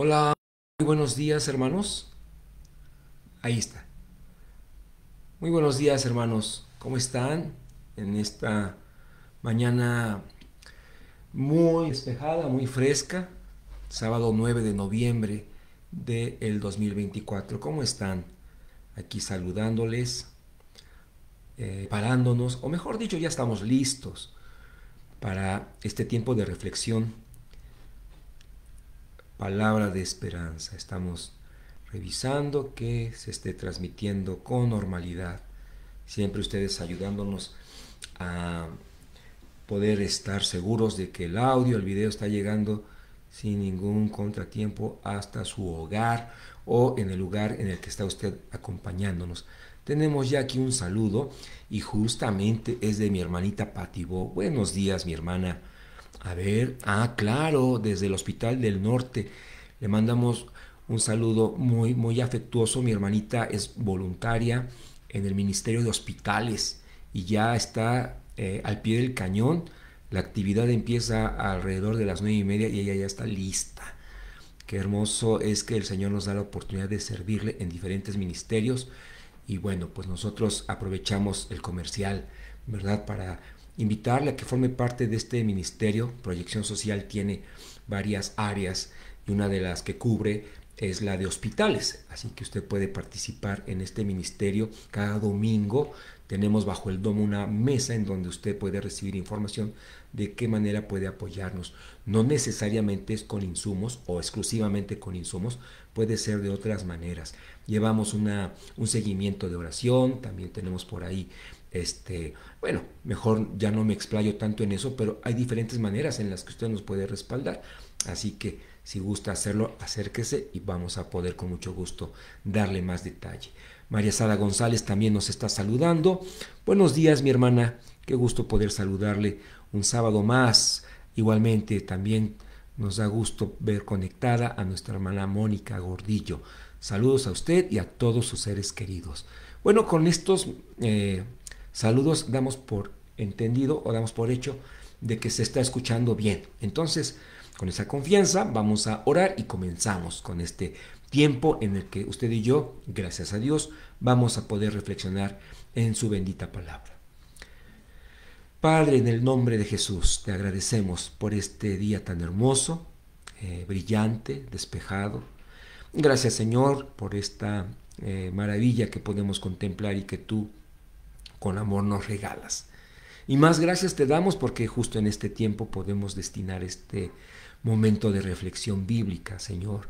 Hola, muy buenos días hermanos. Ahí está. Muy buenos días hermanos. ¿Cómo están? En esta mañana muy despejada, muy fresca. Sábado 9 de noviembre del 2024. ¿Cómo están? Aquí saludándoles, eh, parándonos, o mejor dicho, ya estamos listos para este tiempo de reflexión palabra de esperanza. Estamos revisando que se esté transmitiendo con normalidad. Siempre ustedes ayudándonos a poder estar seguros de que el audio, el video está llegando sin ningún contratiempo hasta su hogar o en el lugar en el que está usted acompañándonos. Tenemos ya aquí un saludo y justamente es de mi hermanita Patibó. Buenos días, mi hermana a ver, ah, claro, desde el Hospital del Norte. Le mandamos un saludo muy, muy afectuoso. Mi hermanita es voluntaria en el Ministerio de Hospitales y ya está eh, al pie del cañón. La actividad empieza alrededor de las nueve y media y ella ya está lista. Qué hermoso es que el Señor nos da la oportunidad de servirle en diferentes ministerios. Y bueno, pues nosotros aprovechamos el comercial, ¿verdad? Para invitarle a que forme parte de este ministerio. Proyección Social tiene varias áreas y una de las que cubre es la de hospitales. Así que usted puede participar en este ministerio. Cada domingo tenemos bajo el domo una mesa en donde usted puede recibir información de qué manera puede apoyarnos. No necesariamente es con insumos o exclusivamente con insumos, puede ser de otras maneras. Llevamos una, un seguimiento de oración, también tenemos por ahí este, bueno, mejor ya no me explayo tanto en eso, pero hay diferentes maneras en las que usted nos puede respaldar. Así que si gusta hacerlo, acérquese y vamos a poder con mucho gusto darle más detalle. María Sara González también nos está saludando. Buenos días, mi hermana. Qué gusto poder saludarle un sábado más. Igualmente, también nos da gusto ver conectada a nuestra hermana Mónica Gordillo. Saludos a usted y a todos sus seres queridos. Bueno, con estos eh, Saludos damos por entendido o damos por hecho de que se está escuchando bien. Entonces, con esa confianza vamos a orar y comenzamos con este tiempo en el que usted y yo, gracias a Dios, vamos a poder reflexionar en su bendita palabra. Padre, en el nombre de Jesús, te agradecemos por este día tan hermoso, eh, brillante, despejado. Gracias Señor por esta eh, maravilla que podemos contemplar y que tú con amor nos regalas. Y más gracias te damos porque justo en este tiempo podemos destinar este momento de reflexión bíblica, Señor,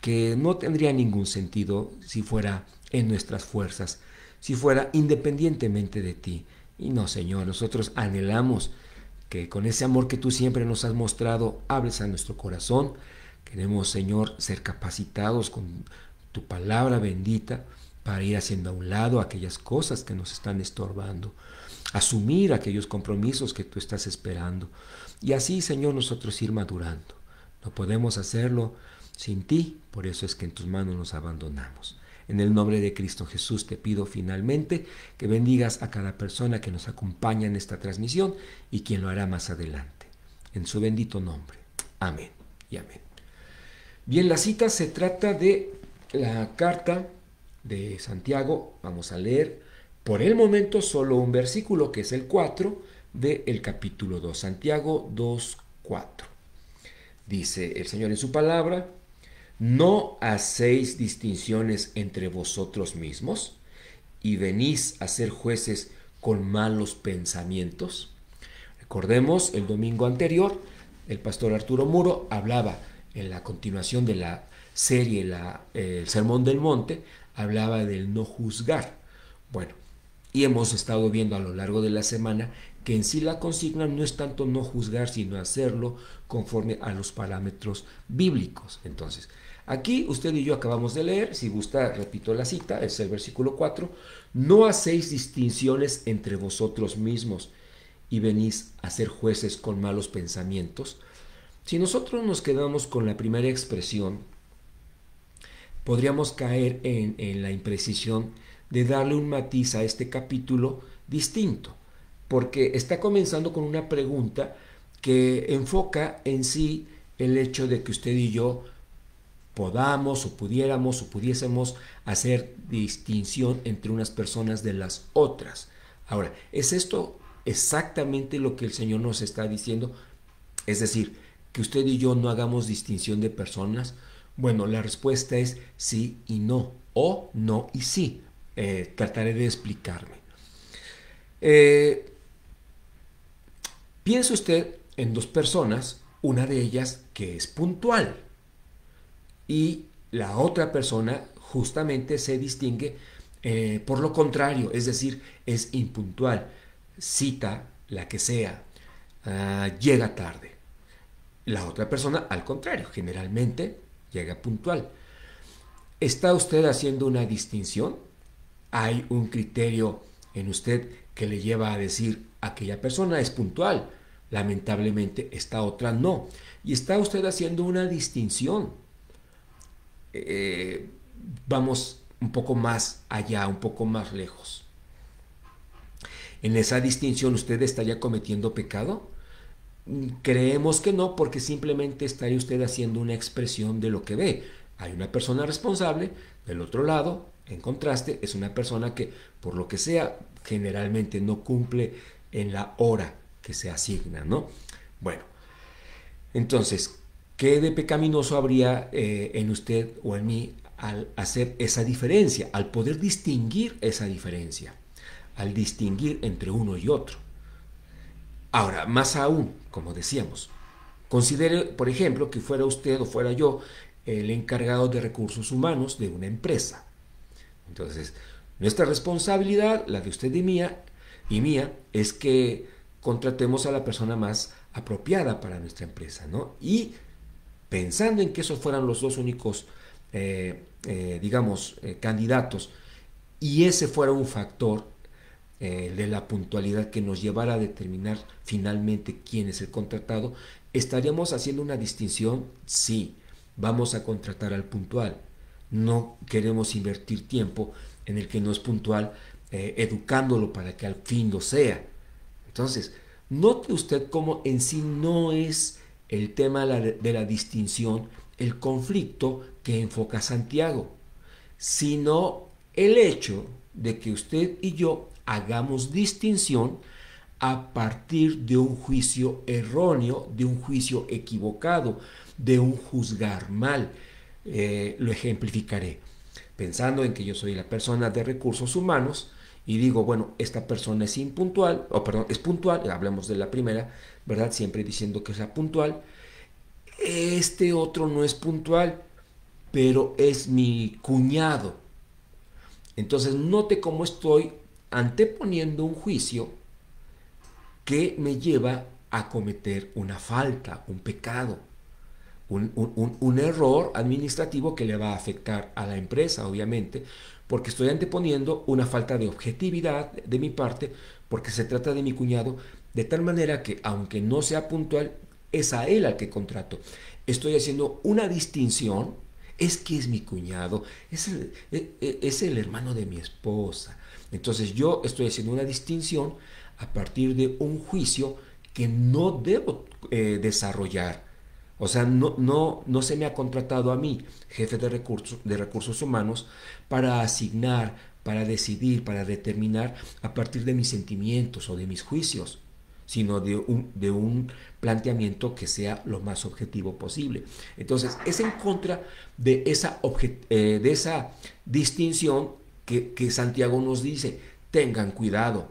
que no tendría ningún sentido si fuera en nuestras fuerzas, si fuera independientemente de ti. Y no, Señor, nosotros anhelamos que con ese amor que tú siempre nos has mostrado, hables a nuestro corazón. Queremos, Señor, ser capacitados con tu palabra bendita para ir haciendo a un lado aquellas cosas que nos están estorbando, asumir aquellos compromisos que tú estás esperando. Y así, Señor, nosotros ir madurando. No podemos hacerlo sin ti, por eso es que en tus manos nos abandonamos. En el nombre de Cristo Jesús te pido finalmente que bendigas a cada persona que nos acompaña en esta transmisión y quien lo hará más adelante. En su bendito nombre. Amén y amén. Bien, la cita se trata de la carta de Santiago, vamos a leer por el momento solo un versículo que es el 4 del el capítulo 2, Santiago 2, 4. Dice el Señor en su palabra, no hacéis distinciones entre vosotros mismos y venís a ser jueces con malos pensamientos. Recordemos, el domingo anterior, el pastor Arturo Muro hablaba en la continuación de la serie eh, El Sermón del Monte hablaba del no juzgar. Bueno, y hemos estado viendo a lo largo de la semana que en sí la consigna no es tanto no juzgar, sino hacerlo conforme a los parámetros bíblicos. Entonces, aquí usted y yo acabamos de leer, si gusta, repito la cita, es el versículo 4, no hacéis distinciones entre vosotros mismos y venís a ser jueces con malos pensamientos. Si nosotros nos quedamos con la primera expresión, podríamos caer en, la imprecisión de darle un matiz a este capítulo distinto, porque está comenzando con una pregunta que enfoca en sí el hecho de que usted y yo podamos o pudiéramos o pudiésemos hacer distinción entre unas personas de las otras. Ahora, ¿es esto exactamente lo que el Señor nos está diciendo? Es decir, que usted y yo no hagamos distinción de personas, bueno, la respuesta es sí y no, o no y sí. Eh, trataré de explicarme. Piensa eh, piense usted en dos personas, una de ellas que es puntual y la otra persona justamente se distingue eh, por lo contrario, es decir, es impuntual, cita la que sea, ah, llega tarde. La otra persona, al contrario, generalmente llega puntual. ¿Está usted haciendo una distinción? ¿Hay un criterio en usted que le lleva a decir aquella persona es puntual? Lamentablemente esta otra no. Y está usted haciendo una distinción. Eh, vamos un poco más allá, un poco más lejos. ¿En esa distinción usted está ya cometiendo pecado? Creemos que no porque simplemente estaría usted haciendo una expresión de lo que ve. Hay una persona responsable, del otro lado, en contraste, es una persona que, por lo que sea, generalmente no cumple en la hora que se asigna, ¿no? Bueno, entonces, ¿qué de pecaminoso habría eh, en usted o en mí al hacer esa diferencia, al poder distinguir esa diferencia, al distinguir entre uno y otro? Ahora, más aún, como decíamos, considere, por ejemplo, que fuera usted o fuera yo el encargado de recursos humanos de una empresa. Entonces, nuestra responsabilidad, la de usted y mía, y mía, es que contratemos a la persona más apropiada para nuestra empresa, ¿no? Y pensando en que esos fueran los dos únicos, eh, eh, digamos, eh, candidatos, y ese fuera un factor eh, de la puntualidad que nos llevará a determinar finalmente quién es el contratado, ¿estaríamos haciendo una distinción? Sí, vamos a contratar al puntual. No queremos invertir tiempo en el que no es puntual, eh, educándolo para que al fin lo sea. Entonces, note usted cómo en sí no es el tema de la distinción, el conflicto que enfoca Santiago, sino el hecho de que usted y yo hagamos distinción a partir de un juicio erróneo, de un juicio equivocado, de un juzgar mal. Eh, lo ejemplificaré. Pensando en que yo soy la persona de recursos humanos y digo, bueno, esta persona es impuntual, o perdón, es puntual, hablemos de la primera, ¿verdad? Siempre diciendo que sea puntual. Este otro no es puntual, pero es mi cuñado. Entonces note cómo estoy anteponiendo un juicio que me lleva a cometer una falta, un pecado, un, error administrativo que le va a afectar a la empresa, obviamente, porque estoy anteponiendo una falta de objetividad de mi parte, porque se trata de mi cuñado, de tal manera que aunque no sea puntual, es a él al que contrato. Estoy haciendo una distinción, es que es mi cuñado, es e, e, es el hermano de mi esposa, entonces yo estoy haciendo una distinción a partir de un juicio que no debo eh, desarrollar. O sea, no, no, no se me ha contratado a mí, jefe de recursos, de recursos humanos, para asignar, para decidir, para determinar a partir de mis sentimientos o de mis juicios, sino de un, de un planteamiento que sea lo más objetivo posible. Entonces, es en contra de esa, eh, de esa distinción que, Santiago nos dice, tengan cuidado,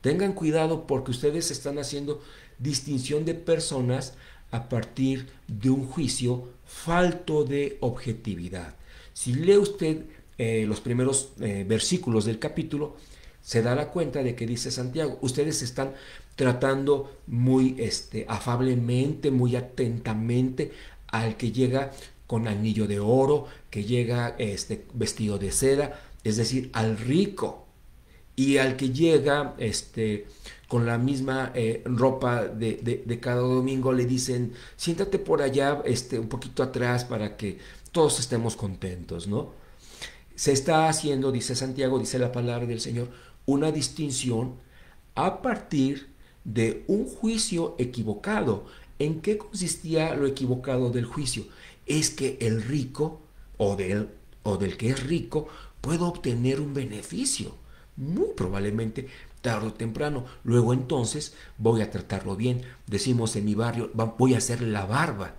tengan cuidado porque ustedes están haciendo distinción de personas a partir de un juicio falto de objetividad. Si lee usted eh, los primeros eh, versículos del capítulo, se da la cuenta de que dice Santiago, ustedes están tratando muy este, afablemente, muy atentamente al que llega con anillo de oro, que llega este, vestido de seda, es decir, al rico y al que llega este, con la misma eh, ropa de, cada domingo, le dicen, siéntate por allá, este, un poquito atrás para que todos estemos contentos, ¿no? Se está haciendo, dice Santiago, dice la palabra del Señor, una distinción a partir de un juicio equivocado. ¿En qué consistía lo equivocado del juicio? Es que el rico o del, o del que es rico puedo obtener un beneficio, muy probablemente tarde o temprano. Luego entonces voy a tratarlo bien. Decimos en mi barrio, voy a hacer la barba.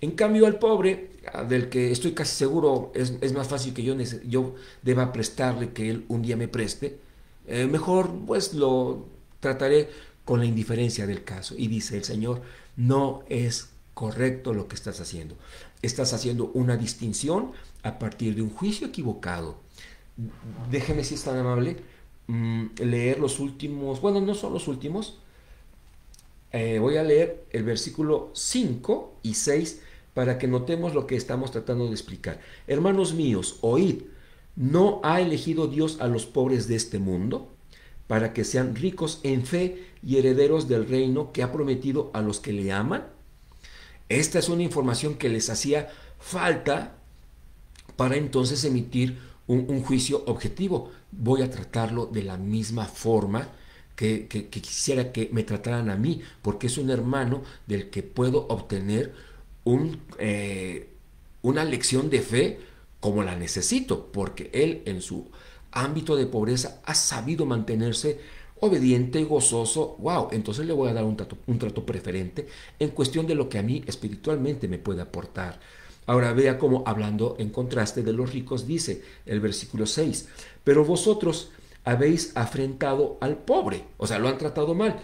En cambio al pobre, ah, del que estoy casi seguro es, más fácil que yo, yo deba prestarle que él un día me preste, eh, mejor pues lo trataré con la indiferencia del caso. Y dice el Señor, no es correcto lo que estás haciendo. Estás haciendo una distinción a partir de un juicio equivocado déjeme si es tan amable, mm, leer los últimos, bueno, no son los últimos, eh, voy a leer el versículo 5 y 6 para que notemos lo que estamos tratando de explicar. Hermanos míos, oíd, ¿no ha elegido Dios a los pobres de este mundo para que sean ricos en fe y herederos del reino que ha prometido a los que le aman? Esta es una información que les hacía falta para entonces emitir un, juicio objetivo. Voy a tratarlo de la misma forma que, quisiera que me trataran a mí, porque es un hermano del que puedo obtener eh, una lección de fe como la necesito, porque él en su ámbito de pobreza ha sabido mantenerse obediente y gozoso, wow, entonces le voy a dar un trato preferente en cuestión de lo que a mí espiritualmente me puede aportar. Ahora vea cómo, hablando en contraste de los ricos, dice el versículo 6, pero vosotros habéis afrentado al pobre, o sea, lo han tratado mal.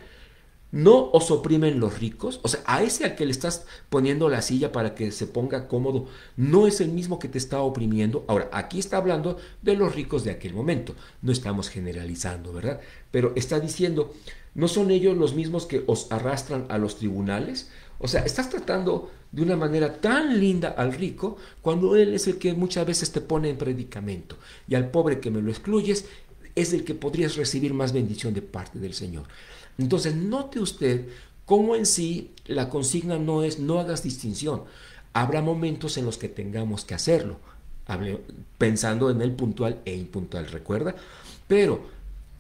No os oprimen los ricos, o sea, a ese al que le estás poniendo la silla para que se ponga cómodo, no es el mismo que te está oprimiendo. Ahora, aquí está hablando de los ricos de aquel momento, no estamos generalizando, ¿verdad? Pero está diciendo, ¿no son ellos los mismos que os arrastran a los tribunales? O sea, estás tratando de una manera tan linda al rico cuando él es el que muchas veces te pone en predicamento y al pobre que me lo excluyes es el que podrías recibir más bendición de parte del Señor. Entonces note usted cómo en sí la consigna no es no hagas distinción. Habrá momentos en los que tengamos que hacerlo, pensando en el puntual e impuntual, recuerda. Pero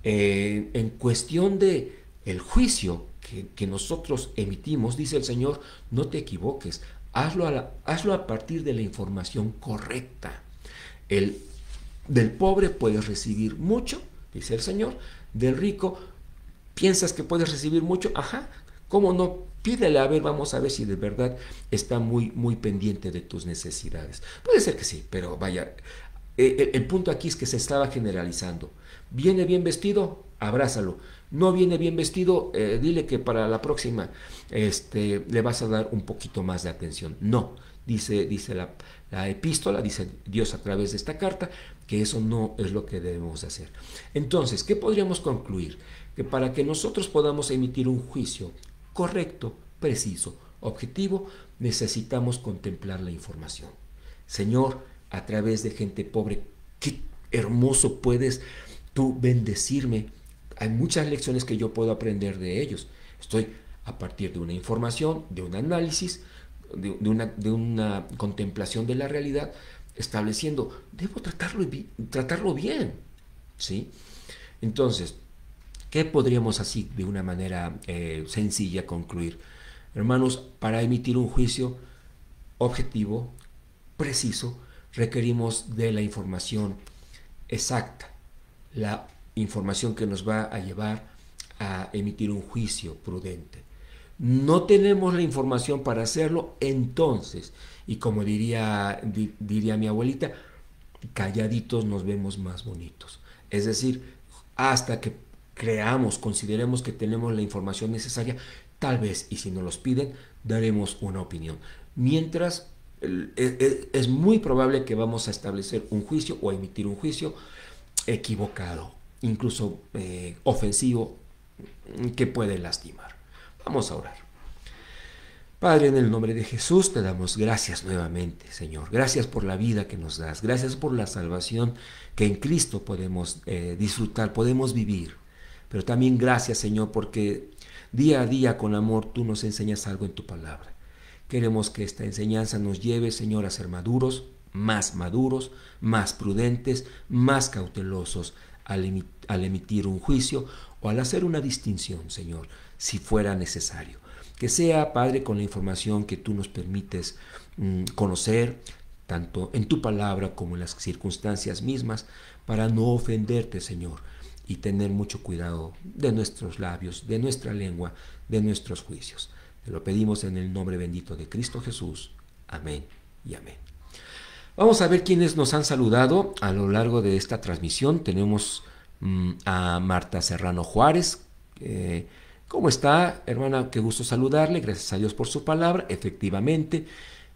eh, en cuestión de el juicio que, nosotros emitimos, dice el Señor, no te equivoques, hazlo a, partir de la información correcta. El, del pobre puedes recibir mucho, dice el Señor, del rico piensas que puedes recibir mucho, ajá, ¿cómo no? Pídele a ver, vamos a ver si de verdad está muy, muy pendiente de tus necesidades. Puede ser que sí, pero vaya, eh, el punto aquí es que se estaba generalizando. Viene bien vestido, abrázalo no viene bien vestido, eh, dile que para la próxima este, le vas a dar un poquito más de atención. No, dice, dice la, la epístola, dice Dios a través de esta carta, que eso no es lo que debemos hacer. Entonces, ¿qué podríamos concluir? Que para que nosotros podamos emitir un juicio correcto, preciso, objetivo, necesitamos contemplar la información. Señor, a través de gente pobre, qué hermoso puedes tú bendecirme hay muchas lecciones que yo puedo aprender de ellos. Estoy a partir de una información, de un análisis, de, una, contemplación de la realidad, estableciendo, debo tratarlo, tratarlo bien. ¿sí? Entonces, ¿qué podríamos así de una manera eh, sencilla concluir? Hermanos, para emitir un juicio objetivo, preciso, requerimos de la información exacta, la información que nos va a llevar a emitir un juicio prudente. No tenemos la información para hacerlo, entonces, y como diría, diría mi abuelita, calladitos nos vemos más bonitos. Es decir, hasta que creamos, consideremos que tenemos la información necesaria, tal vez, y si nos los piden, daremos una opinión. Mientras, e, e, es muy probable que vamos a establecer un juicio o a emitir un juicio equivocado incluso eh, ofensivo, que puede lastimar. Vamos a orar. Padre, en el nombre de Jesús te damos gracias nuevamente, Señor. Gracias por la vida que nos das. Gracias por la salvación que en Cristo podemos eh, disfrutar, podemos vivir. Pero también gracias, Señor, porque día a día con amor tú nos enseñas algo en tu palabra. Queremos que esta enseñanza nos lleve, Señor, a ser maduros, más maduros, más prudentes, más cautelosos, al, emitir un juicio o al hacer una distinción, Señor, si fuera necesario. Que sea, Padre, con la información que tú nos permites mm, conocer, tanto en tu palabra como en las circunstancias mismas, para no ofenderte, Señor, y tener mucho cuidado de nuestros labios, de nuestra lengua, de nuestros juicios. Te lo pedimos en el nombre bendito de Cristo Jesús. Amén y amén. Vamos a ver quiénes nos han saludado a lo largo de esta transmisión. Tenemos mm, a Marta Serrano Juárez. ¿Cómo está, hermana? Qué gusto saludarle. Gracias a Dios por su palabra. Efectivamente.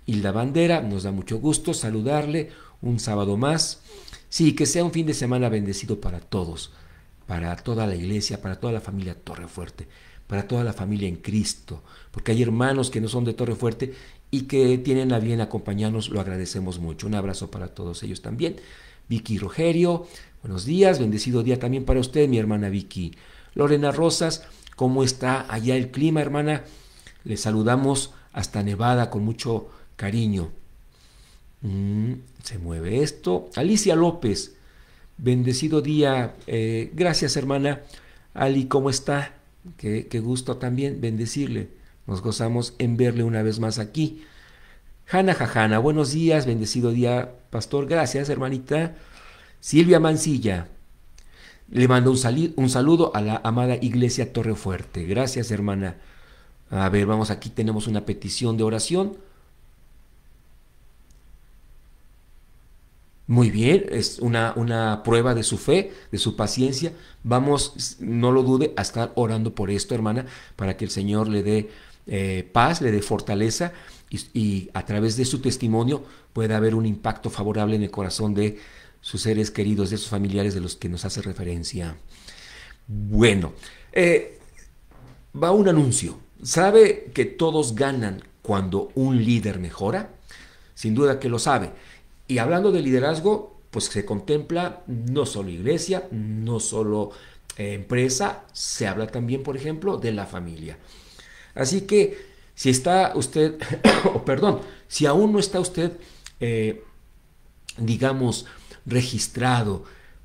Hilda Bandera, nos da mucho gusto saludarle un sábado más. Sí, que sea un fin de semana bendecido para todos, para toda la iglesia, para toda la familia Torre Fuerte, para toda la familia en Cristo, porque hay hermanos que no son de Torre Fuerte y que tienen a bien acompañarnos, lo agradecemos mucho. Un abrazo para todos ellos también. Vicky Rogerio, buenos días, bendecido día también para usted, mi hermana Vicky. Lorena Rosas, ¿cómo está allá el clima, hermana? Le saludamos hasta Nevada con mucho cariño. Mm, se mueve esto. Alicia López, bendecido día. Eh, gracias, hermana. Ali, ¿cómo está? Qué, qué gusto también bendecirle. Nos gozamos en verle una vez más aquí. Hanna Jajana, buenos días, bendecido día, pastor. Gracias, hermanita. Silvia Mancilla, le mando un, un saludo a la amada iglesia torre fuerte Gracias, hermana. A ver, vamos, aquí tenemos una petición de oración. Muy bien, es una, una, prueba de su fe, de su paciencia. Vamos, no lo dude, a estar orando por esto, hermana, para que el Señor le dé eh, paz, le dé fortaleza y, a través de su testimonio puede haber un impacto favorable en el corazón de sus seres queridos, de sus familiares de los que nos hace referencia. Bueno, eh, va un anuncio. ¿Sabe que todos ganan cuando un líder mejora? Sin duda que lo sabe. Y hablando de liderazgo, pues se contempla no solo iglesia, no solo eh, empresa, se habla también, por ejemplo, de la familia. Así que si está usted, o oh, perdón, si aún no está usted, eh, digamos, registrado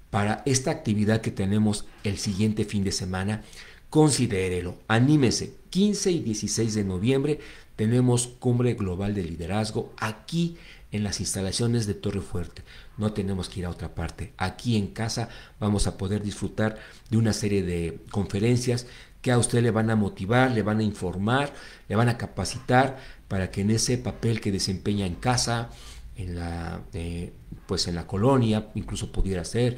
para esta actividad que tenemos el siguiente fin de semana, considérelo, anímese. 15 y 16 de noviembre tenemos cumbre global de liderazgo aquí en las instalaciones de Torre Fuerte. No tenemos que ir a otra parte. Aquí en casa vamos a poder disfrutar de una serie de conferencias, a usted le van a motivar, le van a informar, le van a capacitar para que en ese papel que desempeña en casa, en la, eh, pues en la colonia, incluso pudiera ser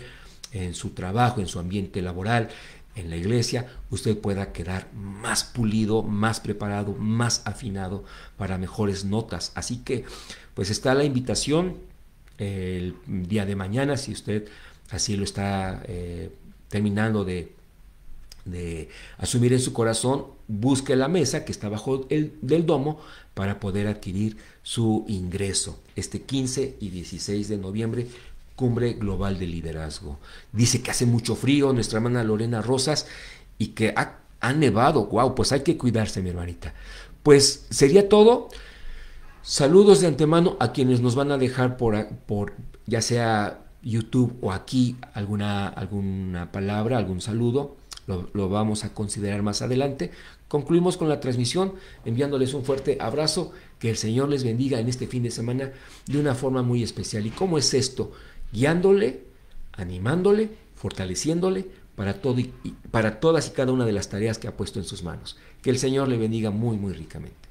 en su trabajo, en su ambiente laboral, en la iglesia, usted pueda quedar más pulido, más preparado, más afinado para mejores notas. Así que, pues está la invitación el día de mañana, si usted así lo está eh, terminando de de asumir en su corazón, busque la mesa que está bajo el del domo para poder adquirir su ingreso. Este 15 y 16 de noviembre, cumbre global de liderazgo. Dice que hace mucho frío, nuestra hermana Lorena Rosas, y que ha, nevado. Wow, pues hay que cuidarse, mi hermanita. Pues sería todo. Saludos de antemano a quienes nos van a dejar por, por ya sea YouTube o aquí alguna, alguna palabra, algún saludo lo, vamos a considerar más adelante. Concluimos con la transmisión enviándoles un fuerte abrazo, que el Señor les bendiga en este fin de semana de una forma muy especial. ¿Y cómo es esto? Guiándole, animándole, fortaleciéndole para, todo para todas y cada una de las tareas que ha puesto en sus manos. Que el Señor le bendiga muy, muy ricamente.